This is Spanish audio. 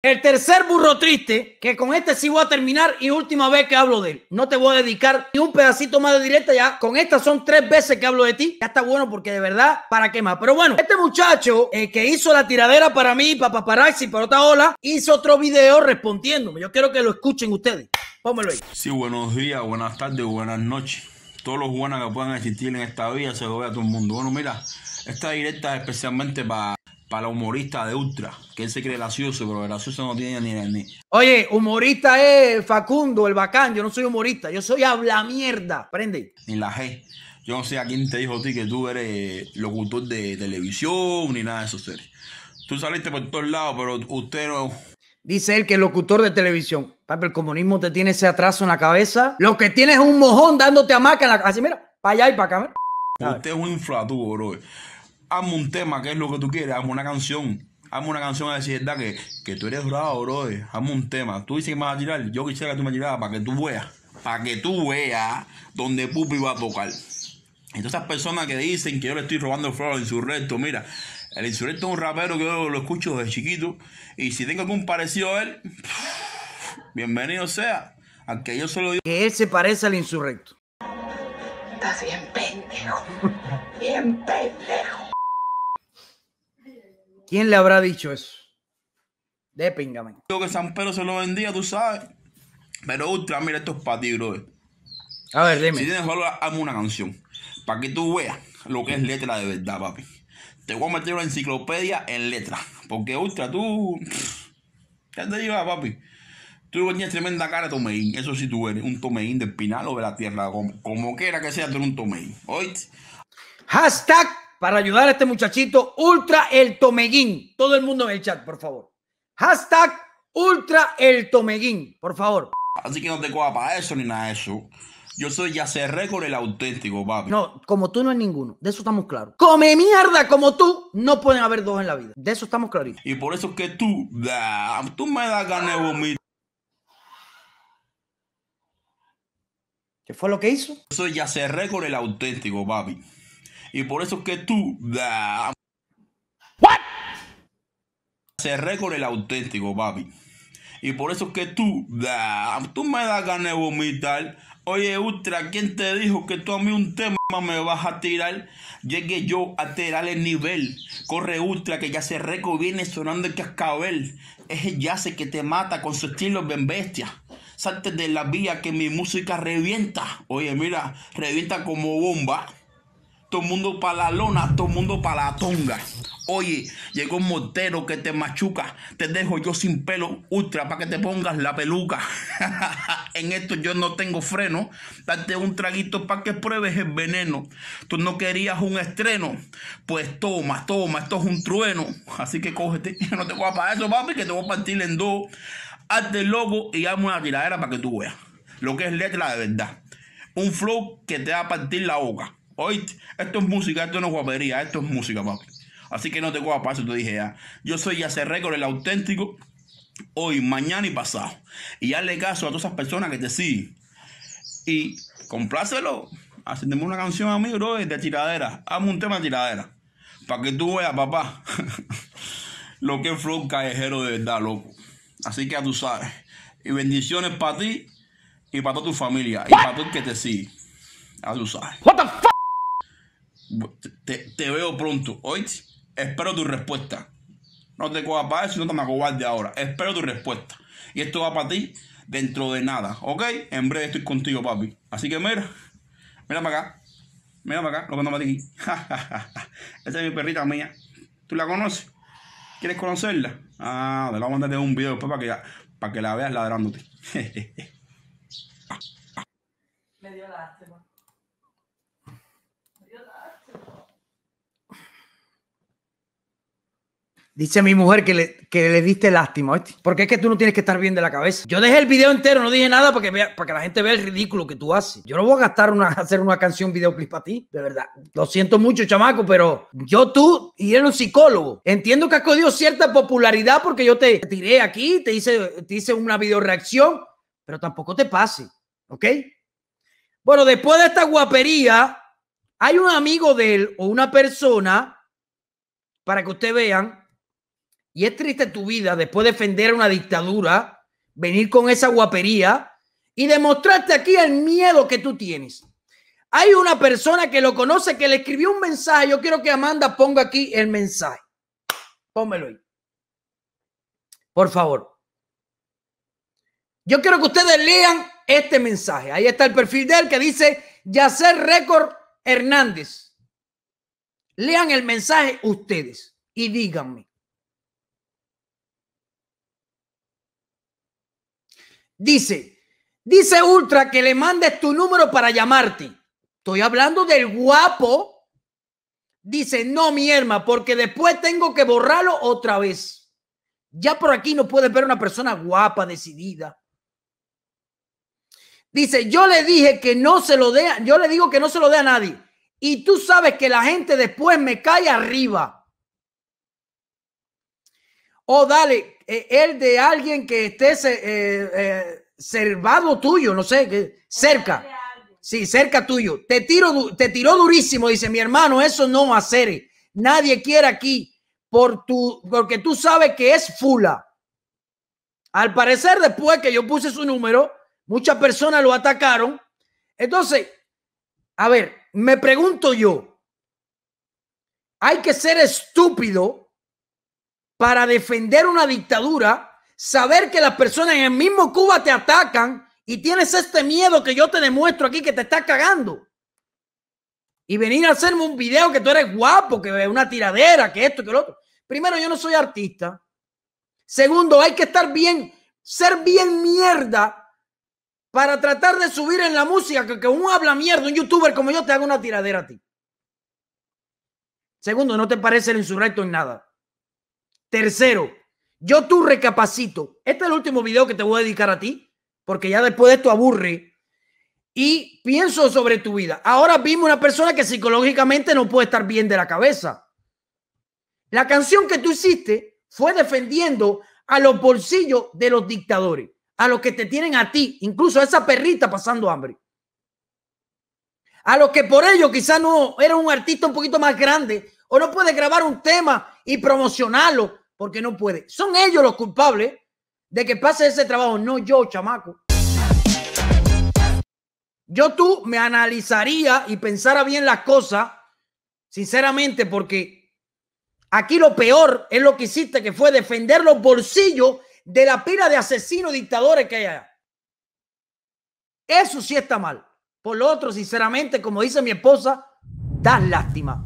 El tercer burro triste, que con este sí voy a terminar y última vez que hablo de él. No te voy a dedicar ni un pedacito más de directa ya. Con estas son tres veces que hablo de ti. Ya está bueno porque de verdad, ¿para qué más? Pero bueno, este muchacho eh, que hizo la tiradera para mí, para paparazzi, para otra ola, hizo otro video respondiéndome. Yo quiero que lo escuchen ustedes. Pónmelo ahí. Sí, buenos días, buenas tardes, buenas noches. Todos los buenas que puedan existir en esta vida se lo ve a todo el mundo. Bueno, mira, esta directa es especialmente para para humorista de ultra, que él se cree gracioso, pero gracioso no tiene ni, ni. Oye, humorista es Facundo, el bacán. Yo no soy humorista, yo soy habla mierda. Prende. Ni la G. Yo no sé a quién te dijo a ti que tú eres locutor de televisión ni nada de eso, seres. Tú saliste por todos lados, pero usted no. Dice él que es locutor de televisión. Papi, el comunismo te tiene ese atraso en la cabeza. Lo que tienes es un mojón dándote a maca en la cabeza. Así, mira, para allá y para acá. Usted es un inflatú, bro hazme un tema, que es lo que tú quieres, hazme una canción. Hazme una canción a decir, ¿verdad? Que, que tú eres dorado, bro. Hazme un tema. Tú dices que me vas a tirar, yo quisiera que tú me tiraras para que tú veas. Para que tú veas dónde Pupi va a tocar. Entonces, esas personas que dicen que yo le estoy robando el flow al insurrecto, mira, el insurrecto es un rapero que yo lo escucho desde chiquito. Y si tengo algún parecido a él, bienvenido sea. Aunque yo solo digo. Que él se parece al insurrecto. Estás bien pendejo. Bien pendejo. ¿Quién le habrá dicho eso? De pingame. Yo que San Pedro se lo vendía, tú sabes. Pero ultra, mira, esto es para ti, bro A ver, dime. Si tienes valor, hazme una canción. Para que tú veas lo que es letra de verdad, papi. Te voy a meter una enciclopedia en letra. Porque ultra, tú. ¿Qué te lleva, papi. Tú tenías tremenda cara de Tomeín. Eso sí tú eres. Un Tomeín de espinal o de la Tierra. Como, como quiera que sea, tú eres un Tomeín. Hashtag para ayudar a este muchachito, Ultra el Tomeguín. Todo el mundo en el chat, por favor. Hashtag Ultra el Tomeguín, por favor. Así que no te coja para eso ni nada de eso. Yo soy ya Yacer con el auténtico, papi. No, como tú no es ninguno. De eso estamos claros. Come mierda como tú, no pueden haber dos en la vida. De eso estamos claritos. Y por eso es que tú, tú me das ganas de vomitar. ¿Qué fue lo que hizo? Yo soy Yacer con el auténtico, papi. Y por eso que tú... ¿What? Cerré con el auténtico, papi. Y por eso que tú... Tú me das ganas de vomitar. Oye, Ultra, ¿quién te dijo que tú a mí un tema me vas a tirar? Llegué yo a tirar el nivel. Corre, Ultra, que ya se con viene sonando el cascabel. Es ya yace que te mata con su estilo bien bestia. Salte de la vía que mi música revienta. Oye, mira, revienta como bomba todo mundo para la lona, todo mundo para la tonga. Oye, llegó un mortero que te machuca, te dejo yo sin pelo ultra para que te pongas la peluca. en esto yo no tengo freno, date un traguito para que pruebes el veneno. Tú no querías un estreno, pues toma, toma, esto es un trueno. Así que cógete, no te voy a pagar eso, papi, que te voy a partir en dos. Hazte el logo y hazme una tiradera para que tú veas lo que es letra de verdad. Un flow que te va a partir la boca. Hoy, esto es música, esto no es guapería, esto es música, papi. Así que no te cojas yo te dije ya. Ah. Yo soy Yacer Record, el auténtico, hoy, mañana y pasado. Y hazle caso a todas esas personas que te siguen. Y complácelo. Hacemos una canción a mí, bro, de tiradera. Hazme un tema de tiradera. Para que tú veas, papá, lo que es flow callejero de verdad, loco. Así que a tu sabes. Y bendiciones para ti y para toda tu familia. Y para todo el que te sigue. A tu sabes. Te, veo pronto. Hoy espero tu respuesta. No te coja para eso, no te me acobarde ahora. Espero tu respuesta. Y esto va para ti dentro de nada, ¿ok? En breve estoy contigo, papi. Así que mira, mira para acá. Mira para acá, lo que no me aquí. Esa es mi perrita mía. ¿Tú la conoces? ¿Quieres conocerla? Ah, te la voy a mandar un video después para que, para que la veas ladrándote. me dio Dice mi mujer que le, diste lástima, Porque es que tú no tienes que estar bien de la cabeza. Yo dejé el video entero, no dije nada para que, para que la gente vea el ridículo que tú haces. Yo no voy a gastar una, hacer una canción videoclip para ti, de verdad. Lo siento mucho, chamaco, pero yo tú y eres un psicólogo. Entiendo que has cogido cierta popularidad porque yo te tiré aquí, te hice, te hice una videoreacción, pero tampoco te pase, ¿ok? Bueno, después de esta guapería, hay un amigo de él o una persona, para que ustedes vean, y es triste tu vida después de defender una dictadura, venir con esa guapería y demostrarte aquí el miedo que tú tienes. Hay una persona que lo conoce que le escribió un mensaje. Yo quiero que Amanda ponga aquí el mensaje. Pónmelo ahí. Por favor. Yo quiero que ustedes lean este mensaje. Ahí está el perfil de él que dice Yacer Récord Hernández. Lean el mensaje ustedes y díganme. Dice, dice Ultra que le mandes tu número para llamarte. Estoy hablando del guapo. Dice, no, mi herma, porque después tengo que borrarlo otra vez. Ya por aquí no puedes ver una persona guapa, decidida. Dice, yo le dije que no se lo dé, yo le digo que no se lo dé a nadie. Y tú sabes que la gente después me cae arriba. O oh, dale, e, el de alguien que esté eh, eh, cervado tuyo, no sé, cerca. Sí, cerca tuyo. Te, tiro, te tiró durísimo, dice mi hermano, eso no hacer. Nadie quiere aquí por tu, porque tú sabes que es fula. Al parecer, después que yo puse su número, muchas personas lo atacaron. Entonces, a ver, me pregunto yo, hay que ser estúpido para defender una dictadura, saber que las personas en el mismo Cuba te atacan y tienes este miedo que yo te demuestro aquí que te está cagando. Y venir a hacerme un video que tú eres guapo, que es una tiradera, que esto, que lo otro. Primero, yo no soy artista. Segundo, hay que estar bien, ser bien mierda para tratar de subir en la música que, que un habla mierda, un youtuber como yo te haga una tiradera a ti. Segundo, no te parece el insurrecto en nada. Tercero, yo tú recapacito. Este es el último video que te voy a dedicar a ti, porque ya después de esto aburre. Y pienso sobre tu vida. Ahora vimos una persona que psicológicamente no puede estar bien de la cabeza. La canción que tú hiciste fue defendiendo a los bolsillos de los dictadores, a los que te tienen a ti, incluso a esa perrita pasando hambre. A los que por ello quizás no era un artista un poquito más grande o no puede grabar un tema y promocionarlo porque no puede. Son ellos los culpables de que pase ese trabajo, no yo, chamaco. Yo tú me analizaría y pensara bien las cosas, sinceramente, porque aquí lo peor es lo que hiciste, que fue defender los bolsillos de la pila de asesinos dictadores que hay allá. Eso sí está mal. Por lo otro, sinceramente, como dice mi esposa, das lástima.